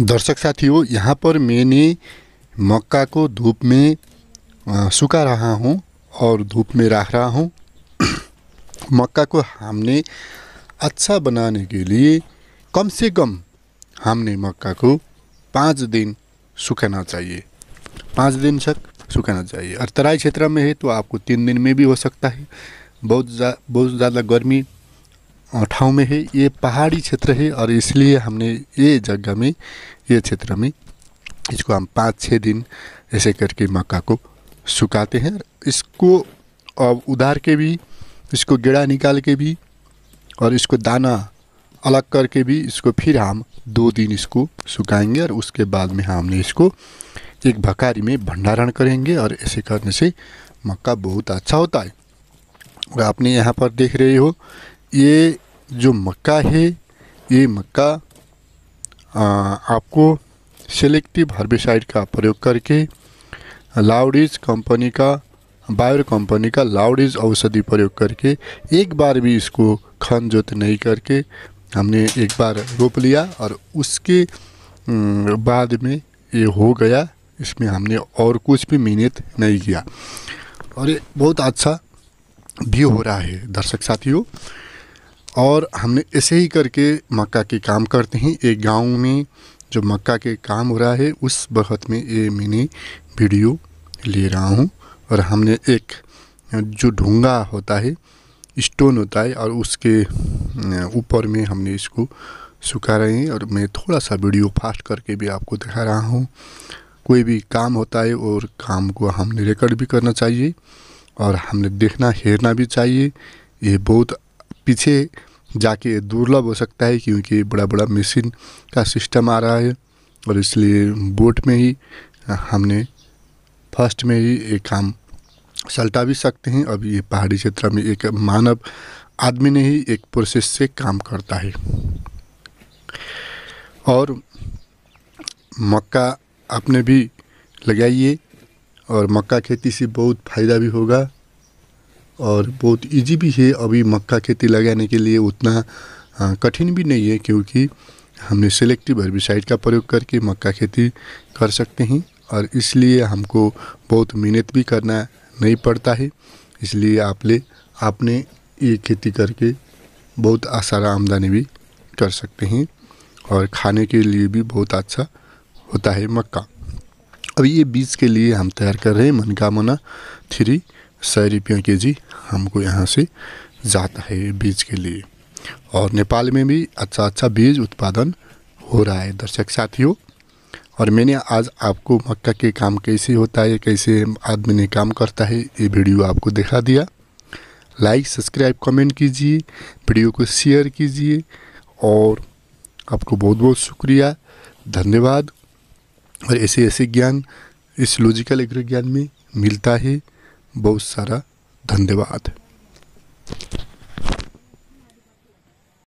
दर्शक साथियों यहाँ पर मैंने मक्का को धूप में सुखा रहा हूँ और धूप में रख रहा हूँ मक्का को हमने अच्छा बनाने के लिए कम से कम हमने मक्का को पाँच दिन सुखाना चाहिए पाँच दिन तक सुखाना चाहिए और तराई क्षेत्र में है तो आपको तीन दिन में भी हो सकता है बहुत जा, बहुत ज़्यादा गर्मी ठाव में है ये पहाड़ी क्षेत्र है और इसलिए हमने ये जगह में ये क्षेत्र में इसको हम पाँच छः दिन ऐसे करके मक्का को सुखाते हैं इसको अब उधार के भी इसको गेड़ा निकाल के भी और इसको दाना अलग करके भी इसको फिर हम दो दिन इसको सुखाएंगे और उसके बाद में हमने इसको एक भकारी में भंडारण करेंगे और ऐसे करने से मक्का बहुत अच्छा होता है और आपने यहाँ पर देख रहे हो ये जो मक्का है ये मक्का आपको सेलेक्टिव हर्बिसाइड का प्रयोग करके लाउडिज कंपनी का बायर कंपनी का लाउडिज औषधि प्रयोग करके एक बार भी इसको खन जोत नहीं करके हमने एक बार रोप लिया और उसके बाद में ये हो गया इसमें हमने और कुछ भी मेहनत नहीं किया और ये बहुत अच्छा भी हो रहा है दर्शक साथियों और हमने ऐसे ही करके मक्का के काम करते हैं एक गांव में जो मक्का के काम हो रहा है उस वक्त में ये मैंने वीडियो ले रहा हूँ और हमने एक जो ढूंगा होता है स्टोन होता है और उसके ऊपर में हमने इसको सुखा रहे हैं और मैं थोड़ा सा वीडियो फास्ट करके भी आपको दिखा रहा हूँ कोई भी काम होता है और काम को हमने रिकॉर्ड भी करना चाहिए और हमने देखना हेरना भी चाहिए ये बहुत पीछे जाके दुर्लभ हो सकता है क्योंकि बड़ा बड़ा मशीन का सिस्टम आ रहा है और इसलिए बोट में ही हमने फर्स्ट में ही एक काम सलटा भी सकते हैं अब ये पहाड़ी क्षेत्र में एक मानव आदमी ने ही एक प्रोसेस से काम करता है और मक्का आपने भी लगाइए और मक्का खेती से बहुत फ़ायदा भी होगा और बहुत इजी भी है अभी मक्का खेती लगाने के लिए उतना कठिन भी नहीं है क्योंकि हमने सेलेक्टिव हर्बिसाइड का प्रयोग करके मक्का खेती कर सकते हैं और इसलिए हमको बहुत मेहनत भी करना नहीं पड़ता है इसलिए आपले आपने ये खेती करके बहुत आसारा आमदनी भी कर सकते हैं और खाने के लिए भी बहुत अच्छा होता है मक्का अब ये बीज के लिए हम तैयार कर रहे हैं मनकामना थ्री सौ रुपये के जी हमको यहाँ से जाता है बीज के लिए और नेपाल में भी अच्छा अच्छा बीज उत्पादन हो रहा है दर्शक साथियों और मैंने आज आपको मक्का के काम कैसे होता है कैसे आदमी ने काम करता है ये वीडियो आपको दिखा दिया लाइक सब्सक्राइब कमेंट कीजिए वीडियो को शेयर कीजिए और आपको बहुत बहुत शुक्रिया धन्यवाद और ऐसे ऐसे ज्ञान इस लॉजिकल एग्रो ज्ञान में मिलता है बहुत सारा धन्यवाद